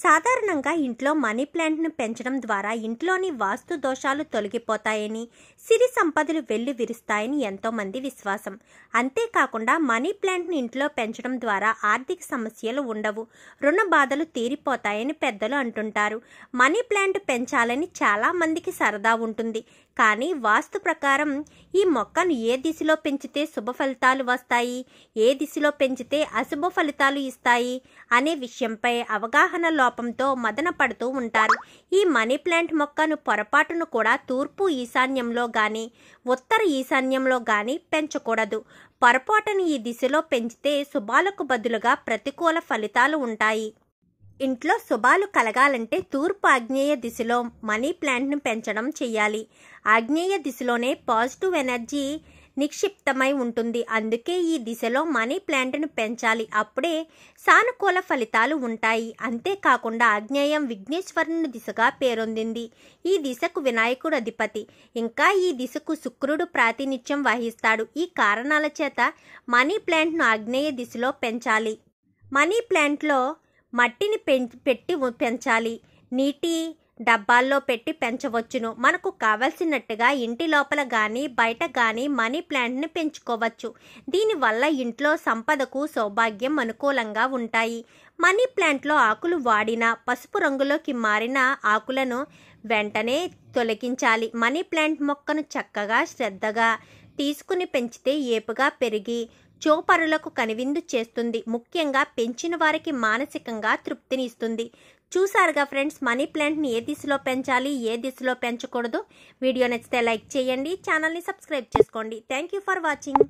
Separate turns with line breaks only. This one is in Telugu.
సాధారణంగా ఇంట్లో మనీ ప్లాంట్ను పెంచడం ద్వారా ఇంట్లోని వాస్తు దోషాలు తొలగిపోతాయని సిరి సంపదలు వెల్లు విరుస్తాయని ఎంతోమంది విశ్వాసం అంతేకాకుండా మనీ ప్లాంట్ను ఇంట్లో పెంచడం ద్వారా ఆర్థిక సమస్యలు ఉండవు రుణ బాధలు తీరిపోతాయని పెద్దలు అంటుంటారు మనీ ప్లాంట్ పెంచాలని చాలామందికి సరదా ఉంటుంది కానీ వాస్తు ప్రకారం ఈ మొక్కను ఏ దిశలో పెంచితే శుభ ఫలితాలు వస్తాయి ఏ దిశలో పెంచితే అశుభ ఫలితాలు ఇస్తాయి అనే విషయంపై అవగాహనలో లోపంతో మదనపడుతూ ఉంటారు ఈ మనీ ప్లాంట్ మొక్కను పొరపాటును కూడా తూర్పు ఈశాన్యంలో కానీ ఉత్తర ఈశాన్యంలో కానీ పెంచకూడదు పొరపాటును ఈ దిశలో పెంచితే శుభాలకు బదులుగా ప్రతికూల ఫలితాలు ఉంటాయి ఇంట్లో శుభాలు కలగాలంటే తూర్పు ఆగ్నేయ దిశలో మనీ ప్లాంట్ను పెంచడం చేయాలి ఆగ్నేయ దిశలోనే పాజిటివ్ ఎనర్జీ నిక్షిప్తమై ఉంటుంది అందుకే ఈ దిశలో మనీ ప్లాంట్ను పెంచాలి అప్పుడే సానుకూల ఫలితాలు ఉంటాయి అంతేకాకుండా ఆగ్నేయం విఘ్నేశ్వరుని దిశగా పేరొందింది ఈ దిశకు వినాయకుడు అధిపతి ఇంకా ఈ దిశకు శుక్రుడు ప్రాతినిధ్యం వహిస్తాడు ఈ కారణాల చేత మనీ ప్లాంట్ను ఆగ్నేయ దిశలో పెంచాలి మనీ ప్లాంట్లో మట్టిని పెంచి పెట్టి పెంచాలి నీటి డబ్బాల్లో పెట్టి పెంచవచ్చును మనకు కావలసినట్టుగా ఇంటి లోపల కానీ బయట కానీ మనీ ప్లాంట్ని పెంచుకోవచ్చు దీనివల్ల ఇంట్లో సంపదకు సౌభాగ్యం అనుకూలంగా ఉంటాయి మనీ ప్లాంట్లో ఆకులు వాడిన పసుపు రంగులోకి మారిన ఆకులను వెంటనే తొలగించాలి మనీ ప్లాంట్ మొక్కను చక్కగా శ్రద్ధగా తీసుకుని పెంచితే ఏపుగా పెరిగి చోపరులకు కనివిందు చేస్తుంది ముఖ్యంగా పెంచిన వారికి మానసికంగా తృప్తిని ఇస్తుంది చూసారుగా ఫ్రెండ్స్ మనీ ప్లాంట్ని ఏ దిశలో పెంచాలి ఏ దిశలో పెంచకూడదు వీడియో నచ్చితే లైక్ చేయండి ఛానల్ని సబ్స్క్రైబ్ చేసుకోండి థ్యాంక్ యూ ఫర్ వాచింగ్